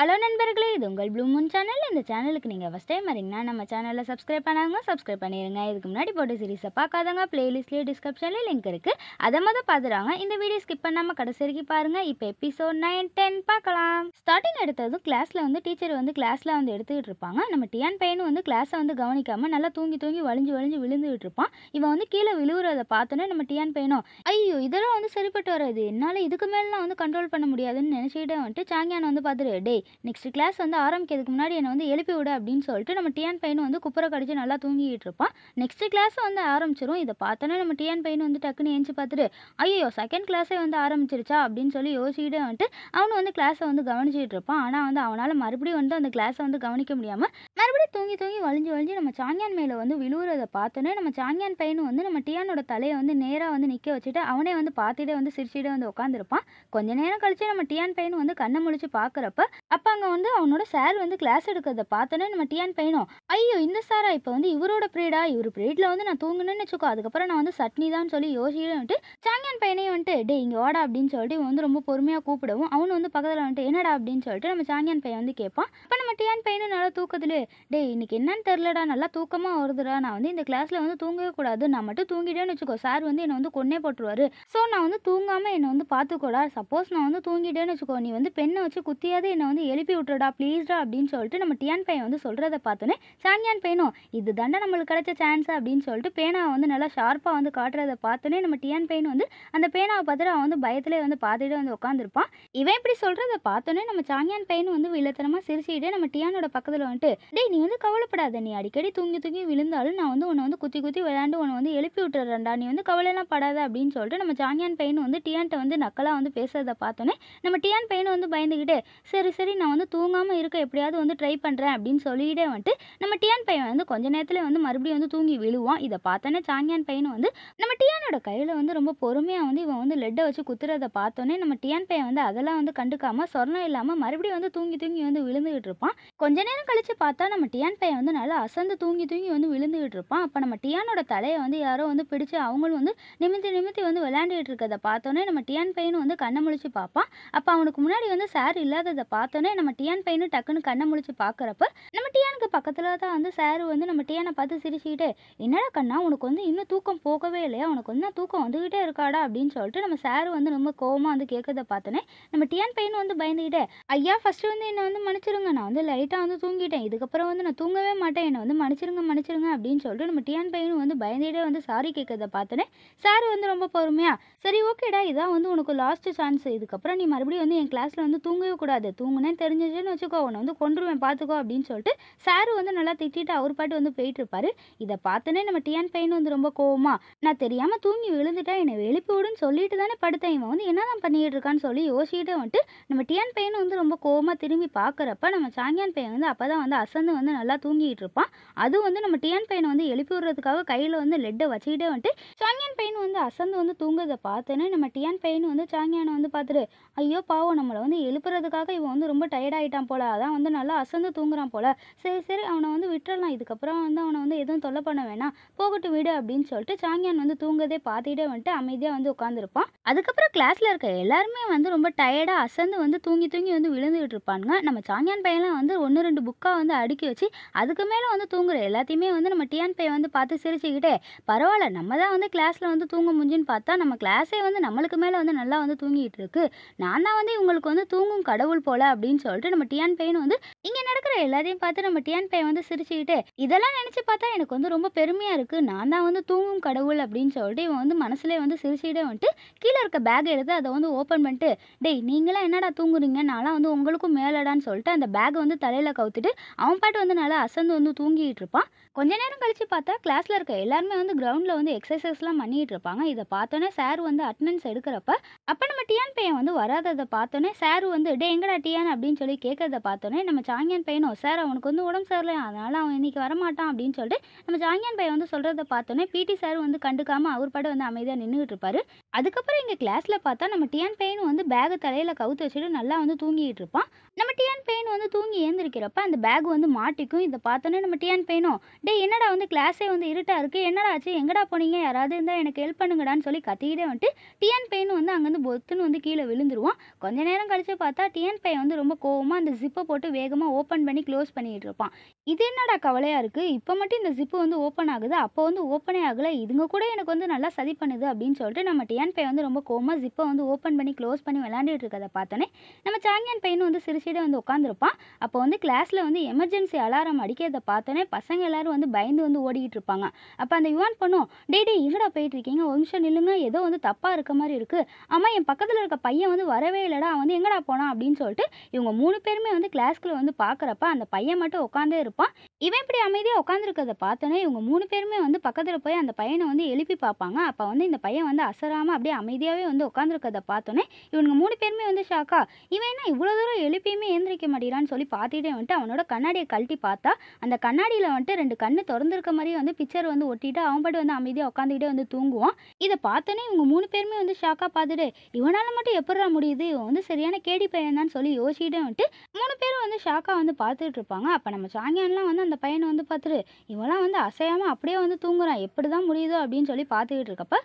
hello நண்பர்களே இது உங்கள் ப்ளூமூன் சேனல் இந்த சேனலுக்கு நீங்கள் ஃபஸ்ட் டைம் வரீங்கன்னா நம்ம சேனலில் சப்ஸ்கிரைப் பண்ணாங்க சப்ஸ்கிரைப் பண்ணிடுங்க இதுக்கு முன்னாடி போட்டு சீரீஸை பார்க்காதவங்க பிளேலிஸ்ட்லேயே டிஸ்கிரிப்ஷன்லேயே லிங்க் இருக்குது அதை மொதல் பார்த்துடுறாங்க இந்த வீடியோ ஸ்கிப் பண்ணாமல் கடைசிக்கு பாருங்கள் இப்போ எபிசோட் நைன் டென் பார்க்கலாம் ஸ்டார்டிங் எடுத்ததும் கிளாஸில் வந்து டீச்சர் வந்து கிளாஸில் வந்து எடுத்துக்கிட்டு இருப்பாங்க நம்ம டியான் பையனும் வந்து கிளாஸை வந்து கவனிக்காமல் நல்லா தூங்கி தூங்கி வலிஞ்சு வலிஞ்சு விழுந்துகிட்டு இருப்பான் இவன் வந்து கீழே விழுவுறதை பார்த்தோன்னே நம்ம டியான் பையனும் ஐயோ இதெல்லாம் வந்து சரிப்பட்டு வராது என்னால் இதுக்கு மேலாம் வந்து கண்ட்ரோல் பண்ண முடியாதுன்னு நினச்சிக்கிட்டே வந்துட்டு சாங்கியான் வந்து பார்த்துட்டு டே நெக்ஸ்ட் கிளாஸ் வந்து ஆரம்பிக்கிறதுக்கு முன்னாடி என்னை வந்து எழுப்பி விடு அப்படின்னு சொல்லிட்டு நம்ம டிஎன் பையனும் வந்து குப்புற கடிச்சு நல்லா தூங்கிட்டு இருப்பான் நெக்ஸ்ட் கிளாஸ் வந்து ஆரம்பிச்சிடும் இதை பார்த்தோன்னே நம்ம டிஎன் பையன் வந்து டக்குன்னு ஏஞ்சி பார்த்துட்டு ஐயோ செகண்ட் கிளாஸே வந்து ஆரம்பிச்சிருச்சா அப்படின்னு சொல்லி யோசிச்சுட்டு வந்துட்டு அவனு வந்து கிளாஸை வந்து கவனிச்சிட்டு இருப்பான் ஆனால் வந்து அவனால் மறுபடியும் வந்து அந்த கிளாஸை வந்து கவனிக்க முடியாமல் மறுபடியும் தூங்கி தூங்கி வலிஞ்சு வலிஞ்சு நம்ம சாங்கியான் மேலே வந்து விழுவுறதை பார்த்தோன்னே நம்ம சாங்கியான் பையனும் வந்து நம்ம டியானோட தலையை வந்து நேராக வந்து நிற்க வச்சுட்டு அவனே வந்து பார்த்துட்டே வந்து சிரிச்சுட்டே வந்து உட்காந்துருப்பான் கொஞ்ச நேரம் கழிச்சு நம்ம டியான் பையனும் வந்து கண்ணை முழிச்சு பார்க்குறப்ப அப்போ அங்கே வந்து அவனோட சார் வந்து கிளாஸ் எடுக்கிறத பார்த்தோன்னே நம்ம டியான் பையனும் ஐயோ இந்த சாரா இப்போ வந்து இவரோட பிரீடா இவர் ப்ரீடில் வந்து நான் தூங்கினேன்னு வச்சுக்கோ அதுக்கப்புறம் நான் வந்து சட்னி தான் சொல்லி யோசிக்கிறேன் வந்துட்டு சாங்கியான் பையனையும் வந்துட்டு டே இங்கே ஓடா அப்படின்னு சொல்லிட்டு இவன் வந்து ரொம்ப பொறுமையாக கூப்பிடவும் அவனு வந்து பக்கத்தில் வந்துட்டு என்னடா அப்படின்னு சொல்லிட்டு நம்ம சாங்கியன் பையன் வந்து கேட்பான் இப்போ நம்ம டியான் பையனும் நல்லா தூக்கத்துலே டே இன்னைக்கு என்னன்னு தெரிலடா நல்லா தூக்கமாக வருதுடா நான் வந்து இந்த கிளாஸில் வந்து தூங்கவே கூடாது நான் மட்டும் தூங்கிட்டேன்னு வச்சுக்கோ சார் வந்து என்னை வந்து கொன்னே போட்டுருவாரு ஸோ நான் வந்து தூங்காமல் என்னை வந்து பார்த்துக்கூடா சப்போஸ் நான் வந்து தூங்கிட்டேன்னு வச்சுக்கோ நீ வந்து பெண்ணை வச்சு குத்தியாவது என்னை வந்து எழுப்பி விட்டுடா ப்ளீஸ்டா அப்படின்னு சொல்லிட்டு நம்ம டியான் பையன் வந்து சொல்கிறத பார்த்தோன்னே சாங்யான் பையனும் இது தண்டை நம்மளுக்கு கிடைச்ச சான்ஸ் அப்படின்னு சொல்லிட்டு பேனாவை வந்து நல்லா ஷார்ப்பாக வந்து காட்டுறதை பார்த்தோன்னே நம்ம டியான் பையன் வந்து அந்த பேனாவை பார்த்துட்டு அவன் வந்து பயத்திலே வந்து பார்த்துட்டு வந்து உட்காந்துருப்பான் இவன் இப்படி சொல்கிறத பார்த்தோன்னே நம்ம சாங்கியான் பையன் வந்து வில்லத்தனமாக சிரிச்சுட்டு நம்ம டியானோட பக்கத்தில் வந்துட்டு டேய் நீ வந்து கவலைப்படாத நீ அடிக்கடி தூங்கி தூங்கி விழுந்தாலும் நான் வந்து உன்னை வந்து குத்தி குத்தி விளையாண்டு உன்னை வந்து எழுப்பி விட்டுறேன்டா நீ வந்து எல்லாம் படாத அப்படின்னு சொல்லிட்டு நம்ம சாங்கியான் பையன் வந்து டியான்ட்ட வந்து நக்கலாக வந்து பேசுறதை பார்த்தோன்னே நம்ம டியான் பையன் வந்து பயந்துக்கிட்டே சரி சரி நான் வந்து தூங்காமல் இருக்க எப்படியாவது வந்து ட்ரை பண்ணுறேன் அப்படின்னு சொல்லிட்டே வந்துட்டு நம்ம டியான் பையன் வந்து கொஞ்ச நேரத்தில் வந்து மறுபடியும் வந்து தூங்கி விழுவான் இதை பார்த்தோன்னே சாங்கியான் பையனும் வந்து நம்ம டியானோட கையில் வந்து ரொம்ப பொறுமையாக வந்து இவன் வந்து லெட்டை வச்சு குத்துறதை பார்த்தோன்னே நம்ம டியான் பையன் வந்து அதெல்லாம் வந்து கண்டுக்காமல் சொர்ணம் இல்லாமல் மறுபடியும் வந்து தூங்கி தூங்கி வந்து விழுந்துகிட்டு இருப்பான் கொஞ்ச நேரம் கழித்து பார்த்தா நம்ம டியான் பையன் வந்து நல்லா அசந்து தூங்கி தூங்கி வந்து விழுந்துகிட்டு இருப்பான் அப்போ நம்ம டியானோட தலையை வந்து யாரோ வந்து பிடிச்சி அவங்களும் வந்து நிமித்தி நிமித்தி வந்து விளையாண்டுகிட்டு இருக்கதை பார்த்தோன்னே நம்ம டியான் பையனும் வந்து கண்ணை முழிச்சு பார்ப்பான் அப்போ அவனுக்கு முன்னாடி வந்து சார் இல்லாததை பார்த்தோன்னே உடனே நம்ம டியான் பையனும் டக்குன்னு கண்ணை முடிச்சு பார்க்குறப்ப நம்ம டியானுக்கு பக்கத்தில் தான் வந்து சாரு வந்து நம்ம டியானை பார்த்து சிரிச்சுக்கிட்டே என்னடா கண்ணா உனக்கு வந்து இன்னும் தூக்கம் போகவே இல்லையா உனக்கு வந்து தூக்கம் வந்துக்கிட்டே இருக்காடா அப்படின்னு சொல்லிட்டு நம்ம சாரு வந்து ரொம்ப கோவமாக வந்து கேட்கறத பார்த்தோன்னே நம்ம டியான் பையன் வந்து பயந்துக்கிட்டே ஐயா ஃபஸ்ட்டு வந்து என்னை வந்து மன்னிச்சிருங்க நான் வந்து லைட்டாக வந்து தூங்கிட்டேன் இதுக்கப்புறம் வந்து நான் தூங்கவே மாட்டேன் என்னை வந்து மன்னிச்சிருங்க மன்னிச்சிருங்க அப்படின்னு சொல்லிட்டு நம்ம டியான் பையனும் வந்து பயந்துகிட்டே வந்து சாரி கேட்கறத பார்த்தோன்னே சார் வந்து ரொம்ப பொறுமையாக சரி ஓகேடா இதான் வந்து உனக்கு லாஸ்ட் சான்ஸ் இதுக்கப்புறம் நீ மறுபடியும் வந்து என் கிளாஸில் வந்து தூங்கவே கூடாது தூங்குனேன்னு தெரிஞ்சிச்சுன்னு வச்சுக்கோ உன்னை வந்து கொண்டுருவேன் பார்த்துக்கோ அப்படின்னு சொல்லிட்டு சாரு வந்து நல்லா திட்டிட்டு அவர் பாட்டு வந்து போயிட்டு இருப்பாரு இதை பார்த்தோன்னே நம்ம டியான் பையன் வந்து ரொம்ப கோவமா நான் தெரியாமல் தூங்கி விழுந்துட்டா என்னை எழுப்பி விடுன்னு சொல்லிட்டு தானே படுத்தேன் இவன் வந்து என்னதான் பண்ணிட்டு இருக்கான்னு சொல்லி யோசிக்கிட்டே வந்துட்டு நம்ம டியான் பையன் வந்து ரொம்ப கோவமாக திரும்பி பார்க்குறப்ப நம்ம சாங்கியான் பையன் வந்து அப்பதான் வந்து அசந்து வந்து நல்லா தூங்கிட்டு இருப்பான் அது வந்து நம்ம டியான் பையனை வந்து எழுப்பி விடுறதுக்காக கையில் வந்து லெட்டை வச்சுக்கிட்டே வந்துட்டு சாங்கியான் பையன் வந்து அசந்து வந்து தூங்குறதை பார்த்தோன்னே நம்ம டியான் பையன் வந்து சாங்கியானை வந்து பார்த்துட்டு ஐயோ பாவம் நம்மளை வந்து எழுப்புறதுக்காக இவன் வந்து ரொம்ப டயர்டாகிட்டான் போல அதான் வந்து நல்லா அசந்து தூங்குறான் போல சரி சரி அவனை வந்து விட்டுறலாம் இதுக்கப்புறம் வந்து அவனை வந்து எதுவும் தொல்லை பண்ண வேணாம் போகட்டும் விடு அப்படின்னு சொல்லிட்டு சாங்கியான் வந்து தூங்கதே பார்த்துக்கிட்டே வந்துட்டு அமைதியாக வந்து உட்காந்துருப்பான் அதுக்கப்புறம் கிளாஸில் இருக்க எல்லாருமே வந்து ரொம்ப டயர்டாக அசந்து வந்து தூங்கி தூங்கி வந்து விழுந்துகிட்டு இருப்பானுங்க நம்ம சாங்கியான் பையன்லாம் வந்து ஒன்று ரெண்டு புக்காக வந்து அடுக்கி வச்சு அதுக்கு மேலே வந்து தூங்குற எல்லாத்தையுமே வந்து நம்ம டியான் பையன் வந்து பார்த்து சிரிச்சுக்கிட்டே பரவாயில்ல நம்ம தான் வந்து கிளாஸில் வந்து தூங்க முடிஞ்சுன்னு பார்த்தா நம்ம கிளாஸே வந்து நம்மளுக்கு மேலே வந்து நல்லா வந்து தூங்கிட்டு இருக்கு நான் தான் வந்து இவங்களுக்கு வந்து தூங்கும் கடவுள் போல அப்படின்னு சொல்லிட்டு நம்ம டியான் பையன் வந்து இங்கே நடக்கிற எல்லாத்தையும் பார்த்து நம்ம டியான் பையன் வந்து சிரிச்சுக்கிட்டு இதெல்லாம் நினச்சி பார்த்தா எனக்கு வந்து ரொம்ப பெருமையாக இருக்குது நான் தான் வந்து தூங்கும் கடவுள் அப்படின்னு சொல்லிட்டு இவன் வந்து மனசுலேயே வந்து சிரிச்சுக்கிட்டே வந்துட்டு கீழே இருக்க பேக் எடுத்து அதை வந்து ஓப்பன் பண்ணிட்டு டேய் நீங்களாம் என்னடா தூங்குறீங்க நான்லாம் வந்து உங்களுக்கும் மேலடான்னு சொல்லிட்டு அந்த பேக் வந்து தலையில் கவுத்துட்டு அவன் பாட்டு வந்து நல்லா அசந்து வந்து தூங்கிட்டு இருப்பான் கொஞ்ச நேரம் கழித்து பார்த்தா கிளாஸில் இருக்க எல்லாருமே வந்து கிரவுண்டில் வந்து எக்ஸசைஸ்லாம் பண்ணிகிட்டு இருப்பாங்க இதை பார்த்தோன்னே சார் வந்து அட்டண்டன்ஸ் எடுக்கிறப்ப அப்போ நம்ம டியான் பையன் வந்து வராததை பார்த்தோன்னே சார் வந்து டே எங்கடா டியான் அப்படின்னு சொல்லி கேட்கறத பார்த்தோன்னே நம்ம சாங்கியான் பையனும் சார் அவனுக்கு வந்து உடம்பு சரியில்லை அதனால் அவன் இன்றைக்கி வரமாட்டான் அப்படின்னு சொல்லிட்டு நம்ம சாங்கியான் பையன் வந்து சொல்கிறத பார்த்தோன்னே பிடி சார் வந்து கண்டுக்காமல் அவர் படம் வந்து அமைதியாக நின்றுக்கிட்டு இருப்பாரு அதுக்கப்புறம் எங்கள் கிளாஸில் பார்த்தா நம்ம டியான் பையனும் வந்து பேகு தலையில் கவுத்து வச்சுட்டு நல்லா வந்து தூங்கிட்டு இருப்பான் நம்ம டியான் டியான் வந்து தூங்கி ஏந்திருக்கிறப்ப அந்த பேக் வந்து மாட்டிக்கும் இதை பார்த்தோன்னே நம்ம டியான் பையனும் டே என்னடா வந்து கிளாஸே வந்து இருட்டாக இருக்குது என்னடா ஆச்சு எங்கடா போனீங்க யாராவது இருந்தால் எனக்கு ஹெல்ப் பண்ணுங்கடான்னு சொல்லி கத்திக்கிட்டே வந்துட்டு டியான் பெயின் வந்து அங்கேருந்து பொத்துன்னு வந்து கீழே விழுந்துருவான் கொஞ்ச நேரம் கழிச்சு பார்த்தா டியான் பையன் வந்து ரொம்ப கோவமாக அந்த ஜிப்பை போட்டு வேகமாக ஓப்பன் பண்ணி க்ளோஸ் பண்ணிட்டு இருப்பான் இது என்னடா கவலையாக இருக்குது இப்போ மட்டும் இந்த ஜிப்பு வந்து ஓப்பன் ஆகுது அப்போ வந்து ஓப்பனே ஆகலை இதுங்க கூட எனக்கு வந்து நல்லா சதி பண்ணுது அப்படின்னு சொல்லிட்டு நம்ம டியான் பை வந்து ரொம்ப கோவமாக ஜிப்பை வந்து ஓப்பன் பண்ணி க்ளோஸ் பண்ணி விளாண்டுட்டு இருக்கதை பார்த்தோன்னே நம்ம சாங்கியான் பையனும் வந்து சிரிச்சிட்டு வந்து உட்காந்துருப்போம் இருப்பான் அப்போ வந்து கிளாஸில் வந்து எமர்ஜென்சி அலாரம் அடிக்கிறத பார்த்தோன்னே பசங்க எல்லோரும் வந்து பயந்து வந்து ஓடிக்கிட்டு இருப்பாங்க அப்போ அந்த யுவான் பண்ணும் டே டே எங்கடா போயிட்டு இருக்கீங்க ஒரு நிமிஷம் நில்லுங்க ஏதோ வந்து தப்பாக இருக்க மாதிரி இருக்குது ஆமாம் என் பக்கத்தில் இருக்க பையன் வந்து வரவே இல்லைடா வந்து எங்கடா போனான் அப்படின்னு சொல்லிட்டு இவங்க மூணு பேருமே வந்து கிளாஸ்க்குள்ளே வந்து பார்க்குறப்ப அந்த பையன் மட்டும் உட்காந்தே இருப்பான் இவன் இப்படி அமைதியாக உட்காந்துருக்கிறத பார்த்தோன்னே இவங்க மூணு பேருமே வந்து பக்கத்தில் போய் அந்த பையனை வந்து எழுப்பி பார்ப்பாங்க அப்போ வந்து இந்த பையன் வந்து அசராமல் அப்படியே அமைதியாகவே வந்து உட்காந்துருக்கிறத பார்த்தோன்னே இவனுங்க மூணு பேருமே வந்து ஷாக்கா இவன் என்ன இவ்வளோ தூரம் எழுப்பியுமே ஏந்திரிக்க மாட்டேறான்னு சொல்லி பார்த்துட்டே வந்துட்டு அவனோட கண்ணாடியை கழட்டி பார்த்தா அந்த கண்ணாடியில் வந்துட்டு ரெண்டு கண்ணு திறந்துருக்க மாதிரியே வந்து பிக்சர் வந்து ஒட்டிட்டு அவன் பாட்டு வந்து அமைதியாக உட்காந்துக்கிட்டே வந்து தூங்குவான் இதை பார்த்தோன்னே இவங்க மூணு பேருமே வந்து ஷாக்காக பார்த்துட்டு இவனால் மட்டும் எப்படா முடியுது இவன் வந்து சரியான கேடி பையன் தான் சொல்லி யோசிச்சுட்டே வந்துட்டு மூணு பேரும் வந்து ஷாக்காக வந்து பார்த்துட்டு இருப்பாங்க அப்போ நம்ம சாங்கியான்லாம் வந்து அந்த பையனை வந்து பார்த்துட்டு இவெல்லாம் வந்து அசையாமல் அப்படியே வந்து தூங்குறான் எப்படி தான் முடியுதோ அப்படின்னு சொல்லி பார்த்துக்கிட்டு இருக்கப்ப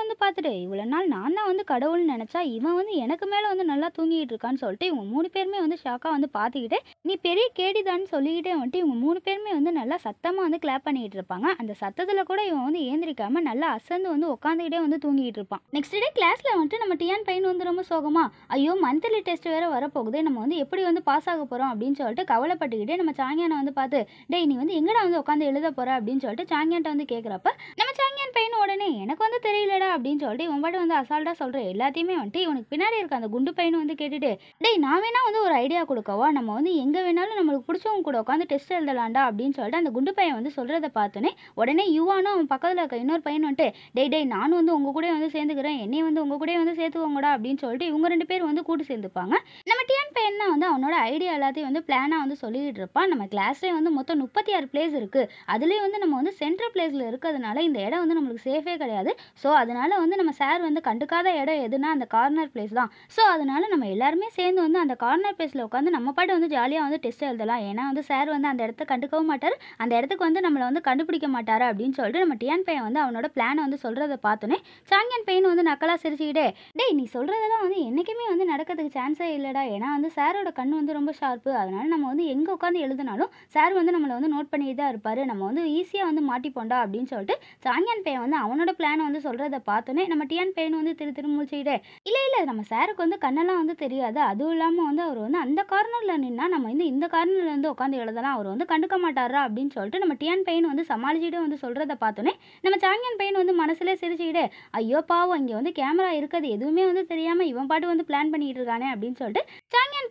வந்து பார்த்துட்டு இவ்வளோ நாள் நான் தான் வந்து கடவுள்னு நினச்சா இவன் வந்து எனக்கு மேலே வந்து நல்லா தூங்கிட்டு இருக்கான்னு சொல்லிட்டு இவங்க மூணு பேருமே வந்து ஷாக்காக வந்து பார்த்துக்கிட்டு நீ பெரிய கேடிதான்னு சொல்லிக்கிட்டே வந்துட்டு இவங்க மூணு பேருமே வந்து நல்லா சத்தமாக வந்து கிளாப் பண்ணிக்கிட்டு இருப்பாங்க அந்த சத்தத்தில் கூட இவன் வந்து ஏந்திரிக்காம நல்லா அசந்து வந்து உட்காந்துக்கிட்டே வந்து தூங்கிட்டு இருப்பான் நெக்ஸ்ட் டே கிளாஸில் வந்துட்டு நம்ம டியான் பையன் வந்து ரொம்ப சோகமா ஐயோ மந்த்லி டெஸ்ட் வேற வரப்போகுது நம்ம வந்து எப்படி வந்து பாஸ் ஆக போகிறோம் அப்படின்னு சொல்லிட்டு கவலைப்பட்டுக்கிட்டே நம்ம சாங்கியானை வந்து பார்த்து டேய் நீ வந்து எங்கடா வந்து உட்காந்து எழுத போகிற அப்படின்னு சொல்லிட்டு சாங்கியான்ட்ட வந்து கேட்குறப்ப நம்ம சாங்கியான் எனக்கு வந்து தெரியலடா அப்படின்னு சொல்லிட்டு இவன் பாட்டு வந்து அசால்ட்டாக சொல்கிற எல்லாத்தையுமே வந்துட்டு இவனுக்கு பின்னாடி இருக்க அந்த குண்டு பையனும் வந்து கேட்டுட்டு டேய் நான் வேணா வந்து ஒரு ஐடியா கொடுக்கவா நம்ம வந்து எங்கே வேணாலும் நம்மளுக்கு பிடிச்சவங்க கூட உட்காந்து டெஸ்ட் எழுதலாம்டா அப்படின்னு சொல்லிட்டு அந்த குண்டு பையன் வந்து சொல்கிறத பார்த்தோன்னே உடனே யுவானும் அவன் பக்கத்தில் இருக்க இன்னொரு பையன் வந்துட்டு டேய் டேய் நானும் வந்து உங்கள் கூட வந்து சேர்ந்துக்கிறேன் என்னை வந்து உங்கள் கூட வந்து சேர்த்துவோங்கடா அப்படின்னு சொல்லிட்டு இவங்க ரெண்டு பேர் வந்து கூட்டு சேர்ந்துப்பாங்க நம்ம டிஎன் பையன் வந்து அவனோட ஐடியா எல்லாத்தையும் வந்து பிளானாக வந்து சொல்லிட்டு இருப்பான் நம்ம கிளாஸ்லேயே வந்து மொத்தம் முப்பத்தி ஆறு பிளேஸ் இருக்குது அதுலேயே வந்து நம்ம வந்து சென்ட்ரல் பிளேஸ்ல இருக்கிறதுனால இந்த இடம் வந்து நம்மளுக்கு சேஃபே கிடையாது ஸோ அதனால வந்து நம்ம சார் வந்து கண்டுக்காத இடம் எதுனா அந்த கார்னர் பிளேஸ் தான் ஸோ அதனால நம்ம எல்லாருமே சேர்ந்து வந்து அந்த கார்னர் பிளேஸில் உட்காந்து நம்ம பாட்டு வந்து ஜாலியாக வந்து டெஸ்ட் எழுதலாம் ஏன்னா வந்து சார் வந்து அந்த இடத்த கண்டுக்கவும் மாட்டார் அந்த இடத்துக்கு வந்து நம்மளை வந்து கண்டுபிடிக்க மாட்டார் அப்படின்னு சொல்லிட்டு நம்ம டியான் பையன் வந்து அவனோட பிளானை வந்து சொல்கிறத பார்த்தோன்னே சாங்கியன் பையன் வந்து நக்கலாக சிரிச்சுக்கிட்டே டேய் நீ சொல்கிறதெல்லாம் வந்து என்றைக்குமே வந்து நடக்கிறதுக்கு சான்ஸே இல்லைடா ஏன்னா வந்து சாரோட கண் வந்து ரொம்ப ஷார்ப்பு அதனால் நம்ம வந்து எங்கே உட்காந்து எழுதினாலும் சார் வந்து நம்மளை வந்து நோட் பண்ணி தான் இருப்பார் நம்ம வந்து ஈஸியாக வந்து மாட்டிப்போண்டா அப்படின்னு சொல்லிட்டு சாங்கியன் பையன் வந்து அவனோட அவங்களோட பிளான் வந்து சொல்கிறத பார்த்தோன்னே நம்ம டியான் பெயின் வந்து திரு திரு முடிச்சுக்கிட்டே இல்லை இல்ல நம்ம சாருக்கு வந்து கண்ணெல்லாம் வந்து தெரியாது அதுவும் இல்லாமல் வந்து அவர் வந்து அந்த கார்னர்ல நின்னா நம்ம வந்து இந்த கார்னர்ல வந்து உட்காந்து எழுதலாம் அவர் வந்து கண்டுக்க மாட்டாரா அப்படின்னு சொல்லிட்டு நம்ம டியான் பெயின் வந்து சமாளிச்சுட்டு வந்து சொல்கிறத பார்த்தோன்னே நம்ம சாங்கியன் பெயின் வந்து மனசுல சிரிச்சுக்கிட்டு ஐயோ பாவம் இங்கே வந்து கேமரா இருக்கிறது எதுவுமே வந்து தெரியாமல் இவன் பாட்டு வந்து பிளான் பண்ணிட்டு இருக்கானே அப்படின்னு சொல்லிட்டு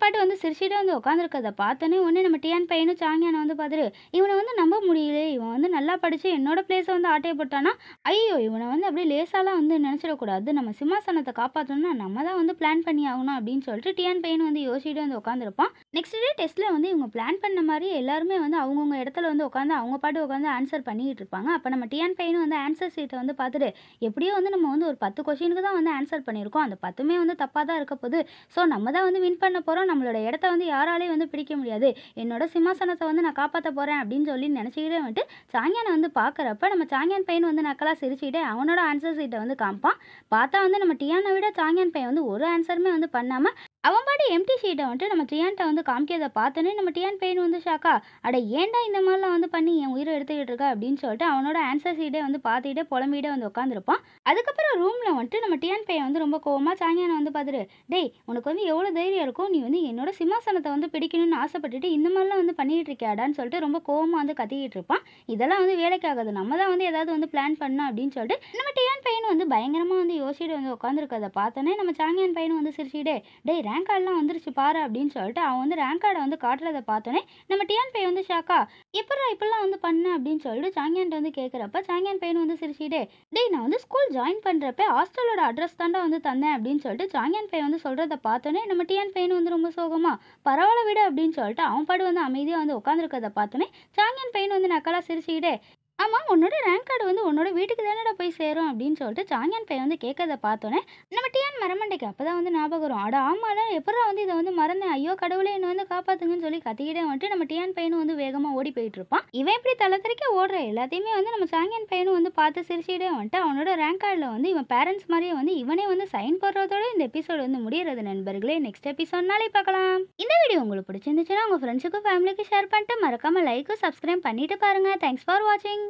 டிஎன் பாட்டு வந்து சிரிச்சிட்டு வந்து உட்காந்துருக்கதை பார்த்தோன்னே ஒன்று நம்ம டிஎன் பையனும் சாங்கியானை வந்து பார்த்துரு இவனை வந்து நம்ப முடியல இவன் வந்து நல்லா படித்து என்னோட பிளேஸை வந்து ஆட்டையை போட்டானா ஐயோ இவனை வந்து அப்படியே லேசாலாம் வந்து நினச்சிடக்கூடாது நம்ம சிம்மாசனத்தை காப்பாற்றணும்னா நம்ம தான் வந்து பிளான் பண்ணி ஆகணும் அப்படின்னு சொல்லிட்டு டிஎன் பையன் வந்து யோசிச்சுட்டு வந்து உட்காந்துருப்பான் நெக்ஸ்ட் டே டெஸ்ட்டில் வந்து இவங்க பிளான் பண்ண மாதிரி எல்லாருமே வந்து அவங்கவுங்க இடத்துல வந்து உட்காந்து அவங்க பாட்டு உட்காந்து ஆன்சர் பண்ணிக்கிட்டு இருப்பாங்க அப்போ நம்ம டிஎன் பையனும் வந்து ஆன்சர் சீட்டை வந்து பார்த்துட்டு எப்படியோ வந்து நம்ம வந்து ஒரு பத்து கொஷினுக்கு தான் வந்து ஆன்சர் பண்ணியிருக்கோம் அந்த பத்துமே வந்து தப்பாக தான் இருக்க போகுது ஸோ நம்ம தான் வந்து வின் பண்ண போகிறோம் நம்மளோட இடத்த வந்து யாராலையும் வந்து பிடிக்க முடியாது என்னோட சிம்மாசனத்தை வந்து நான் காப்பாற்ற போகிறேன் அப்படின்னு சொல்லி நினச்சிக்கிட்டே வந்துட்டு சாங்கியானை வந்து பார்க்குறப்ப நம்ம சாங்கியான் பையன் வந்து நக்கலாக சிரிச்சுக்கிட்டே அவனோட ஆன்சர் சீட்டை வந்து காமிப்பான் பார்த்தா வந்து நம்ம டியானை விட சாங்கியான் பையன் வந்து ஒரு ஆன்சருமே வந்து பண்ணாமல் அவன் பாட்டு எம்டி ஷீட்டை வந்துட்டு நம்ம டியான்ட்ட வந்து காமிக்கிறதை பார்த்தோன்னே நம்ம டியான் பெயின் வந்து ஷாக்கா அட ஏன்டா இந்த மாதிரிலாம் வந்து பண்ணி என் உயிரை எடுத்துக்கிட்டு இருக்கா அப்படின்னு சொல்லிட்டு அவனோட ஆன்சர் ஷீட்டே வந்து பார்த்துக்கிட்டே புலம்பிகிட்டே வந்து உட்காந்துருப்பான் அதுக்கப்புறம் ரூமில் வந்துட்டு நம்ம டியான் பையன் வந்து ரொம்ப கோவமாக சாங்கியான வந்து பார்த்துரு டேய் உனக்கு வந்து எவ்வளோ தைரியம் இருக்கும் நீ வந்து என்னோட சிம்மாசனத்தை வந்து பிடிக்கணும்னு ஆசைப்பட்டுட்டு இந்த மாதிரிலாம் வந்து பண்ணிகிட்டு இருக்கியாடான்னு சொல்லிட்டு ரொம்ப கோவமாக வந்து கத்திக்கிட்டு இருப்பான் இதெல்லாம் வந்து வேலைக்கு நம்ம தான் வந்து ஏதாவது வந்து பிளான் பண்ணோம் அப்படின்னு சொல்லிட்டு நம்ம டியான் பையன் வந்து பயங்கரமாக வந்து யோசிச்சுட்டு வந்து உட்காந்துருக்கிறத பார்த்தோன்னே நம்ம சாங்கியான் பையன் வந்து சிரிச்சுட்டே டேய் ரேங்க் கார்டெலாம் வந்துருச்சு பாரு அப்படின்னு சொல்லிட்டு அவன் வந்து ரேங்க் கார்டை வந்து காட்டுறதை பார்த்தோன்னே நம்ம டிஎன் பை வந்து ஷாக்கா எப்படா இப்படிலாம் வந்து பண்ண அப்படின்னு சொல்லிட்டு சாங்கியான் வந்து கேட்குறப்ப சாங்கியான் பையன் வந்து சிரிச்சிட்டே டேய் நான் வந்து ஸ்கூல் ஜாயின் பண்ணுறப்ப ஹாஸ்டலோட அட்ரஸ் தாண்டா வந்து தந்தேன் அப்படின்னு சொல்லிட்டு சாங்கியான் பையன் வந்து சொல்கிறத பார்த்தோன்னே நம்ம டிஎன் பையன் வந்து ரொம்ப சோகமாக பரவாயில்ல விட அப்படின்னு சொல்லிட்டு அவன் பாடு வந்து அமைதியாக வந்து உட்காந்துருக்கதை பார்த்தோன்னே சாங்கியான் பையன் வந்து நக்கலாக சிரிச்சிக்கிட்டே ஆமாம் உன்னோட ரேங்க் கார்டு வந்து உன்னோட வீட்டுக்கு தானடா போய் சேரும் அப்படின்னு சொல்லிட்டு சாங்கியான் பையன் வந்து கேட்கறத பார்த்தோன்னே நம்ம டியான் மரமண்டைக்கு அப்போ தான் வந்து ஞாபகம் வரும் அட ஆமால எப்படா வந்து இதை வந்து மறந்தேன் ஐயோ கடவுளே என்ன வந்து காப்பாத்துங்கன்னு சொல்லி கத்திக்கிட்டே வந்துட்டு நம்ம டியான் பையனும் வந்து வேகமாக ஓடி போயிட்டு இருப்பான் இவன் இப்படி தளத்திற்கு ஓடுற எல்லாத்தையுமே வந்து நம்ம சாங்கியான் பையனும் வந்து பார்த்து சிரிச்சுக்கிட்டே வந்துட்டு அவனோட ரேங்க் கார்டில் வந்து இவன் பேரண்ட்ஸ் மாதிரியே வந்து இவனே வந்து சைன் போடுறதோட இந்த எபிசோடு வந்து முடியறது நண்பர்களே நெக்ஸ்ட் எபிசோட் நாளை பார்க்கலாம் இந்த வீடியோ உங்களுக்கு பிடிச்சிருந்துச்சுன்னா உங்கள் ஃப்ரெண்ட்ஸுக்கும் ஃபேமிலிக்கும் ஷேர் பண்ணிட்டு மறக்காமல் லைக்கும் சப்ஸ்கிரைப் பண்ணிட்டு பாருங்கள் தேங்க்ஸ் ஃபார் வாட்சிங்